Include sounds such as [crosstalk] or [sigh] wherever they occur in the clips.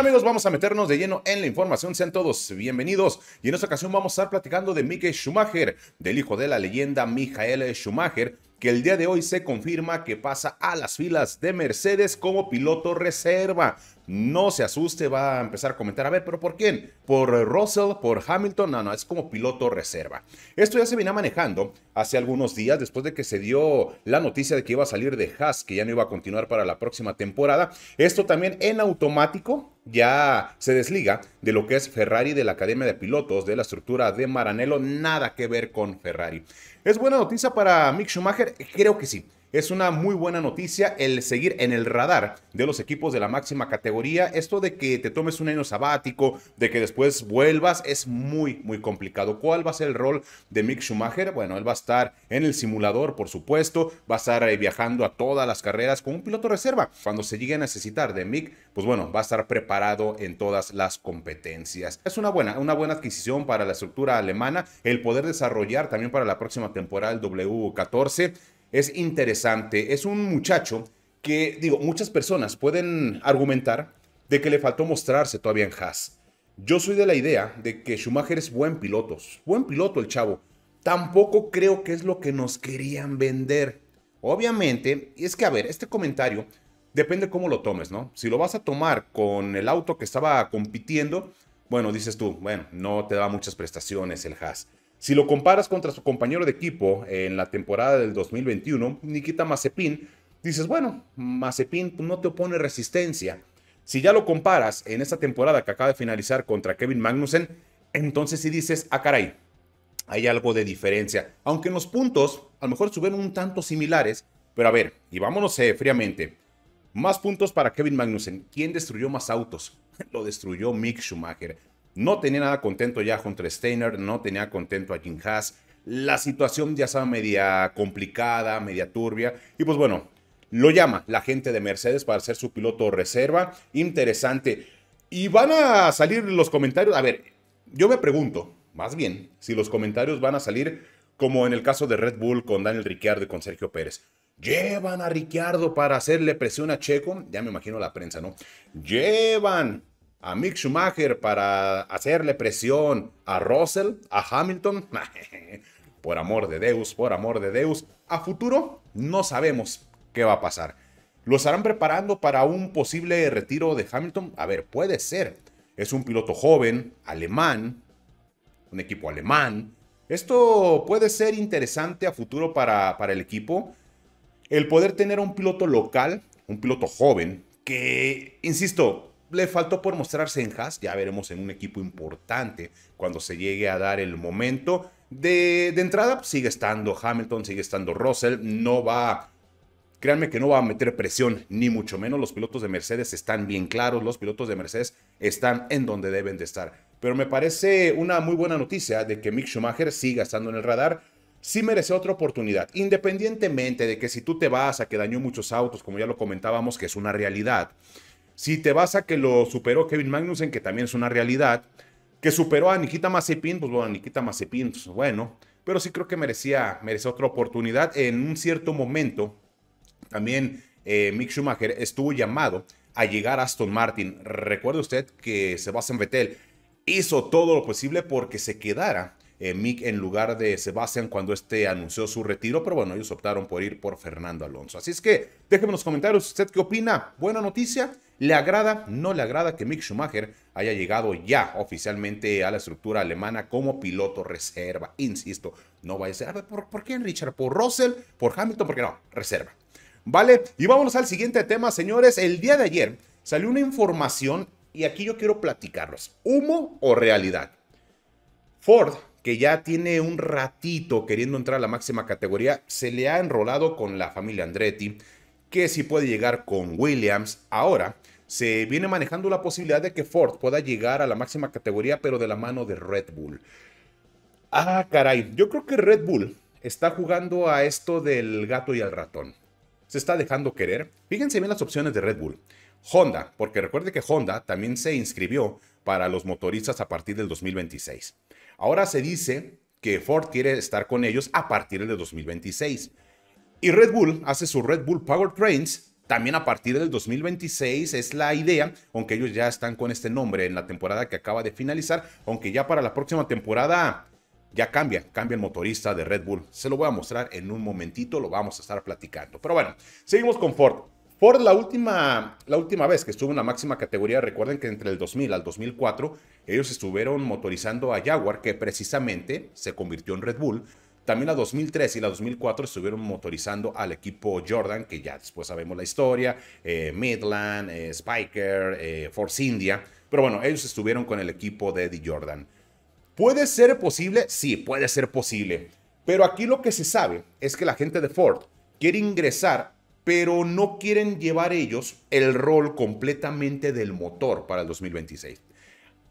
amigos, vamos a meternos de lleno en la información. Sean todos bienvenidos. Y en esta ocasión vamos a estar platicando de Mike Schumacher, del hijo de la leyenda Michael Schumacher, que el día de hoy se confirma que pasa a las filas de Mercedes como piloto reserva. No se asuste, va a empezar a comentar, a ver, pero ¿por quién? ¿Por Russell? ¿Por Hamilton? No, no, es como piloto reserva. Esto ya se venía manejando hace algunos días después de que se dio la noticia de que iba a salir de Haas, que ya no iba a continuar para la próxima temporada. Esto también en automático ya se desliga de lo que es Ferrari de la Academia de Pilotos, de la estructura de Maranello, nada que ver con Ferrari. Es buena noticia para Mick Schumacher creo que sí. Es una muy buena noticia el seguir en el radar de los equipos de la máxima categoría. Esto de que te tomes un año sabático, de que después vuelvas, es muy, muy complicado. ¿Cuál va a ser el rol de Mick Schumacher? Bueno, él va a estar en el simulador, por supuesto, va a estar eh, viajando a todas las carreras con un piloto reserva. Cuando se llegue a necesitar de Mick, pues bueno, va a estar preparado en todas las competencias. Es una buena, una buena adquisición para la estructura alemana, el poder desarrollar también para la próxima temporada el W14 es interesante. Es un muchacho que, digo, muchas personas pueden argumentar de que le faltó mostrarse todavía en Haas. Yo soy de la idea de que Schumacher es buen piloto, buen piloto el chavo. Tampoco creo que es lo que nos querían vender. Obviamente, y es que, a ver, este comentario depende cómo lo tomes, ¿no? Si lo vas a tomar con el auto que estaba compitiendo, bueno, dices tú, bueno, no te da muchas prestaciones el Haas. Si lo comparas contra su compañero de equipo en la temporada del 2021, Nikita Mazepin, dices, bueno, Mazepin no te opone resistencia. Si ya lo comparas en esta temporada que acaba de finalizar contra Kevin Magnussen, entonces sí dices, ah, caray, hay algo de diferencia. Aunque en los puntos a lo mejor suben un tanto similares, pero a ver, y vámonos eh, fríamente. Más puntos para Kevin Magnussen. ¿Quién destruyó más autos? [laughs] lo destruyó Mick Schumacher. No tenía nada contento ya contra Steiner, no tenía contento a Jim Haas. La situación ya estaba media complicada, media turbia. Y pues bueno, lo llama la gente de Mercedes para ser su piloto reserva. Interesante. Y van a salir los comentarios. A ver, yo me pregunto, más bien, si los comentarios van a salir como en el caso de Red Bull con Daniel Ricciardo y con Sergio Pérez. Llevan a Ricciardo para hacerle presión a Checo. Ya me imagino la prensa, ¿no? Llevan a Mick Schumacher para hacerle presión a Russell, a Hamilton. [laughs] por amor de Deus, por amor de Deus. A futuro no sabemos qué va a pasar. ¿Lo estarán preparando para un posible retiro de Hamilton? A ver, puede ser. Es un piloto joven, alemán, un equipo alemán. Esto puede ser interesante a futuro para, para el equipo. El poder tener un piloto local, un piloto joven, que, insisto, le faltó por mostrarse en Haas, ya veremos en un equipo importante cuando se llegue a dar el momento. De, entrada pues, sigue estando Hamilton, sigue estando Russell, no va, créanme que no va a meter presión, ni mucho menos. Los pilotos de Mercedes están bien claros, los pilotos de Mercedes están en donde deben de estar. Pero me parece una muy buena noticia de que Mick Schumacher siga estando en el radar, sí merece otra oportunidad, independientemente de que si tú te vas a que dañó muchos autos, como ya lo comentábamos, que es una realidad. Si te vas a que lo superó Kevin Magnussen, que también es una realidad, que superó a Nikita Mazepin, pues bueno, Nikita Mazepin, pues bueno, pero sí creo que merecía, otra oportunidad. En un cierto momento, también eh, Mick Schumacher estuvo llamado a llegar a Aston Martin. Recuerde usted que Sebastian Vettel hizo todo lo posible porque se quedara eh, Mick en lugar de Sebastian cuando este anunció su retiro, pero bueno, ellos optaron por ir por Fernando Alonso. Así es que déjeme en los comentarios usted qué opina. Buena noticia. ¿Le agrada? No le agrada que Mick Schumacher haya llegado ya oficialmente a la estructura alemana como piloto reserva. Insisto, no va a ser. ¿por, qué en Richard? ¿Por Russell? ¿Por Hamilton? ¿Por qué no, reserva. ¿Vale? Y vámonos al siguiente tema, señores. El día de ayer salió una información y aquí yo quiero platicarlos. ¿Humo o realidad? Ford, que ya tiene un ratito queriendo entrar a la máxima categoría, se le ha enrolado con la familia Andretti que si puede llegar con Williams ahora, se viene manejando la posibilidad de que Ford pueda llegar a la máxima categoría, pero de la mano de Red Bull. Ah, caray, yo creo que Red Bull está jugando a esto del gato y al ratón. Se está dejando querer. Fíjense bien las opciones de Red Bull. Honda, porque recuerde que Honda también se inscribió para los motoristas a partir del 2026. Ahora se dice que Ford quiere estar con ellos a partir del 2026. Y Red Bull hace su Red Bull Power Trains también a partir del 2026 es la idea, aunque ellos ya están con este nombre en la temporada que acaba de finalizar, aunque ya para la próxima temporada ya cambia, cambia el motorista de Red Bull. Se lo voy a mostrar en un momentito, lo vamos a estar platicando. Pero bueno, seguimos con Ford. Ford la última, la última vez que estuvo en la máxima categoría, recuerden que entre el 2000 al 2004 ellos estuvieron motorizando a Jaguar, que precisamente se convirtió en Red Bull, también la 2003 y la 2004 estuvieron motorizando al equipo Jordan, que ya después sabemos la historia, eh, Midland, eh, Spiker, eh, Force India. Pero bueno, ellos estuvieron con el equipo de Eddie Jordan. ¿Puede ser posible? Sí, puede ser posible. Pero aquí lo que se sabe es que la gente de Ford quiere ingresar, pero no quieren llevar ellos el rol completamente del motor para el 2026.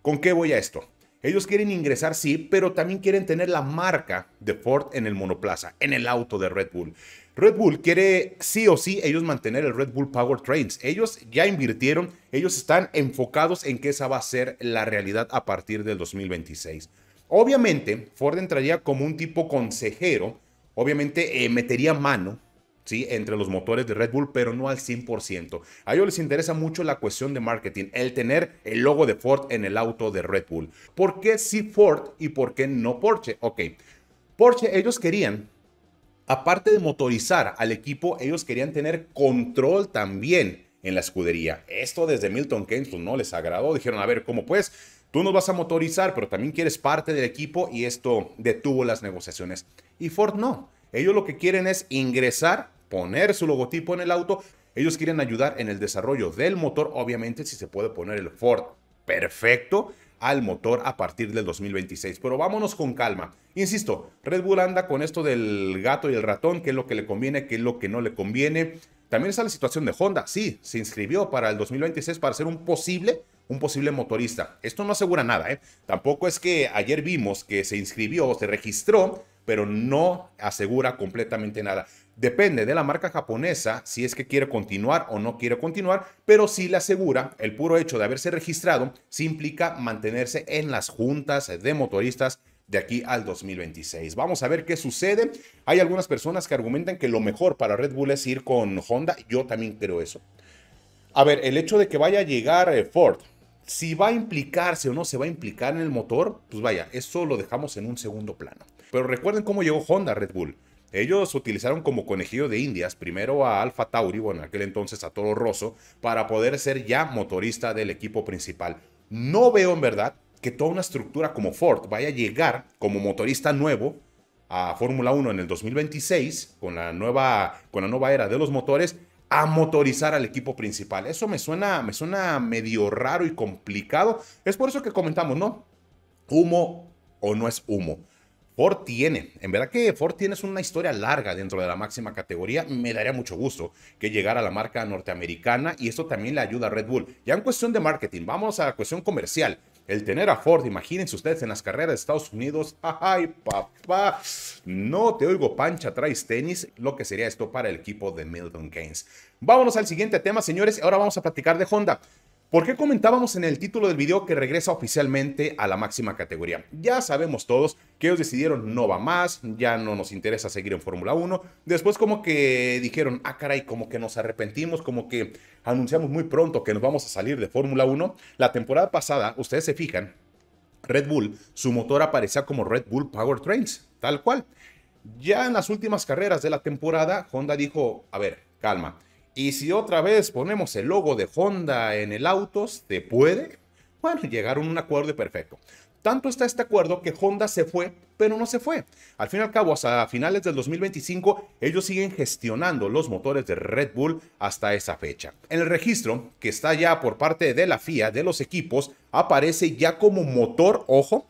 ¿Con qué voy a esto? Ellos quieren ingresar, sí, pero también quieren tener la marca de Ford en el monoplaza, en el auto de Red Bull. Red Bull quiere sí o sí ellos mantener el Red Bull Power Trains. Ellos ya invirtieron, ellos están enfocados en que esa va a ser la realidad a partir del 2026. Obviamente, Ford entraría como un tipo consejero, obviamente eh, metería mano ¿sí? entre los motores de Red Bull, pero no al 100%. A ellos les interesa mucho la cuestión de marketing, el tener el logo de Ford en el auto de Red Bull. ¿Por qué sí Ford y por qué no Porsche? Ok, Porsche ellos querían aparte de motorizar al equipo, ellos querían tener control también en la escudería. Esto desde Milton Keynes pues, no les agradó. Dijeron, a ver, ¿cómo pues? Tú nos vas a motorizar, pero también quieres parte del equipo y esto detuvo las negociaciones. Y Ford no. Ellos lo que quieren es ingresar poner su logotipo en el auto. Ellos quieren ayudar en el desarrollo del motor, obviamente si se puede poner el Ford perfecto al motor a partir del 2026. Pero vámonos con calma. Insisto, Red Bull anda con esto del gato y el ratón, qué es lo que le conviene, qué es lo que no le conviene. También está la situación de Honda. Sí, se inscribió para el 2026 para ser un posible, un posible motorista. Esto no asegura nada, ¿eh? Tampoco es que ayer vimos que se inscribió, se registró, pero no asegura completamente nada. Depende de la marca japonesa si es que quiere continuar o no quiere continuar, pero si la asegura el puro hecho de haberse registrado, si implica mantenerse en las juntas de motoristas de aquí al 2026. Vamos a ver qué sucede. Hay algunas personas que argumentan que lo mejor para Red Bull es ir con Honda. Yo también creo eso. A ver, el hecho de que vaya a llegar eh, Ford, si va a implicarse o no se va a implicar en el motor, pues vaya, eso lo dejamos en un segundo plano. Pero recuerden cómo llegó Honda a Red Bull. Ellos utilizaron como conejillo de indias primero a Alfa Tauri, bueno, en aquel entonces a Toro Rosso, para poder ser ya motorista del equipo principal. No veo en verdad que toda una estructura como Ford vaya a llegar como motorista nuevo a Fórmula 1 en el 2026 con la nueva con la nueva era de los motores a motorizar al equipo principal. Eso me suena me suena medio raro y complicado. Es por eso que comentamos, ¿no? Humo o no es humo. Ford tiene, en verdad que Ford tiene una historia larga dentro de la máxima categoría. Me daría mucho gusto que llegara a la marca norteamericana y esto también le ayuda a Red Bull. Ya en cuestión de marketing, vamos a la cuestión comercial. El tener a Ford, imagínense ustedes en las carreras de Estados Unidos. ¡Ay, papá! No te oigo, pancha, traes tenis. Lo que sería esto para el equipo de Milton Keynes. Vámonos al siguiente tema, señores. Ahora vamos a platicar de Honda. ¿Por qué comentábamos en el título del video que regresa oficialmente a la máxima categoría? Ya sabemos todos que ellos decidieron no va más, ya no nos interesa seguir en Fórmula 1. Después como que dijeron, ah caray, como que nos arrepentimos, como que anunciamos muy pronto que nos vamos a salir de Fórmula 1. La temporada pasada, ustedes se fijan, Red Bull, su motor aparecía como Red Bull Power Trains, tal cual. Ya en las últimas carreras de la temporada, Honda dijo, a ver, calma, y si otra vez ponemos el logo de Honda en el auto, ¿se puede? Bueno, llegaron a un acuerdo perfecto. Tanto está este acuerdo que Honda se fue, pero no se fue. Al fin y al cabo, hasta finales del 2025, ellos siguen gestionando los motores de Red Bull hasta esa fecha. En el registro, que está ya por parte de la FIA de los equipos, aparece ya como motor, ojo,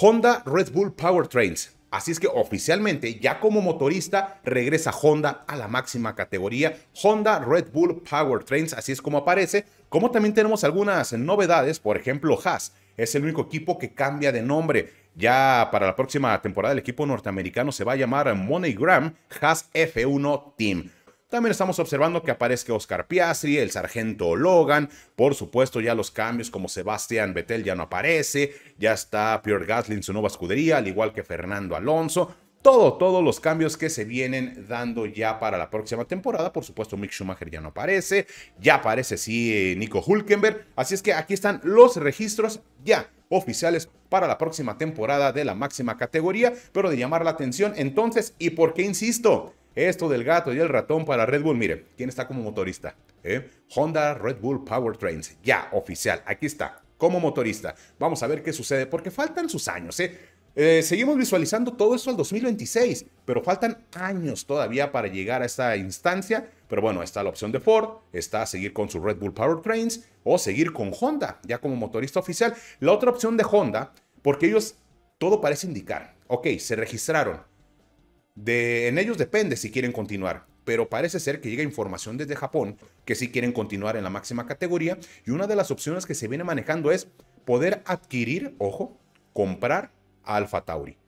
Honda Red Bull Powertrains, Así es que oficialmente, ya como motorista, regresa Honda a la máxima categoría, Honda Red Bull Powertrains, así es como aparece, como también tenemos algunas novedades, por ejemplo, Haas es el único equipo que cambia de nombre. Ya para la próxima temporada el equipo norteamericano se va a llamar MoneyGram Haas F1 Team. También estamos observando que aparezca Oscar Piastri, el sargento Logan, por supuesto ya los cambios como Sebastián Vettel ya no aparece, ya está Pierre Gasly en su nueva escudería, al igual que Fernando Alonso, todo, todos los cambios que se vienen dando ya para la próxima temporada. Por supuesto, Mick Schumacher ya no aparece, ya aparece sí eh, Nico Hulkenberg. Así es que aquí están los registros ya oficiales para la próxima temporada de la máxima categoría, pero de llamar la atención entonces, ¿y por qué insisto? Esto del gato y el ratón para Red Bull, mire, ¿quién está como motorista? ¿Eh? Honda Red Bull Powertrains, ya oficial, aquí está, como motorista. Vamos a ver qué sucede, porque faltan sus años, ¿eh? Eh, seguimos visualizando todo esto al 2026, pero faltan años todavía para llegar a esta instancia. Pero bueno, está la opción de Ford, está a seguir con su Red Bull Powertrains o seguir con Honda, ya como motorista oficial. La otra opción de Honda, porque ellos todo parece indicar, ok, se registraron, en ellos depende si quieren continuar, pero parece ser que llega información desde Japón que sí quieren continuar en la máxima categoría y una de las opciones que se viene manejando es poder adquirir, ojo, comprar a Alfa Tauri.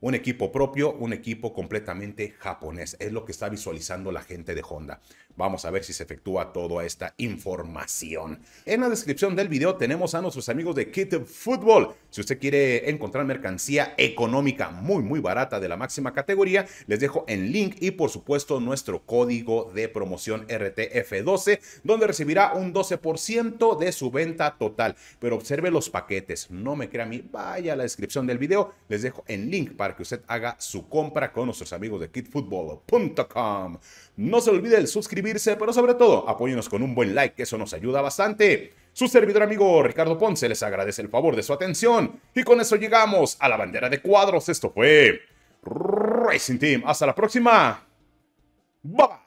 Un equipo propio, un equipo completamente japonés. Es lo que está visualizando la gente de Honda. Vamos a ver si se efectúa toda esta información. En la descripción del video tenemos a nuestros amigos de Kit Football. Si usted quiere encontrar mercancía económica muy, muy barata de la máxima categoría, les dejo el link y por supuesto nuestro código de promoción RTF12, donde recibirá un 12% de su venta total. Pero observe los paquetes. No me crea a mí. Vaya a la descripción del video. Les dejo el link para que usted haga su compra con nuestros amigos de kitfootball.com. No se olvide el suscribirse, pero sobre todo apóyenos con un buen like, eso nos ayuda bastante. Su servidor amigo Ricardo Ponce les agradece el favor de su atención. Y con eso llegamos a la bandera de cuadros. Esto fue Racing Team. Hasta la próxima. Bye.